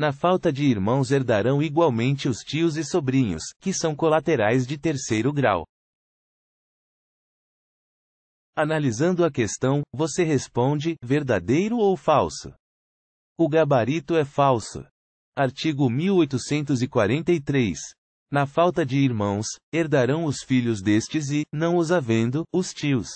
Na falta de irmãos herdarão igualmente os tios e sobrinhos, que são colaterais de terceiro grau. Analisando a questão, você responde: verdadeiro ou falso? O gabarito é falso. Artigo 1843. Na falta de irmãos, herdarão os filhos destes e, não os havendo, os tios.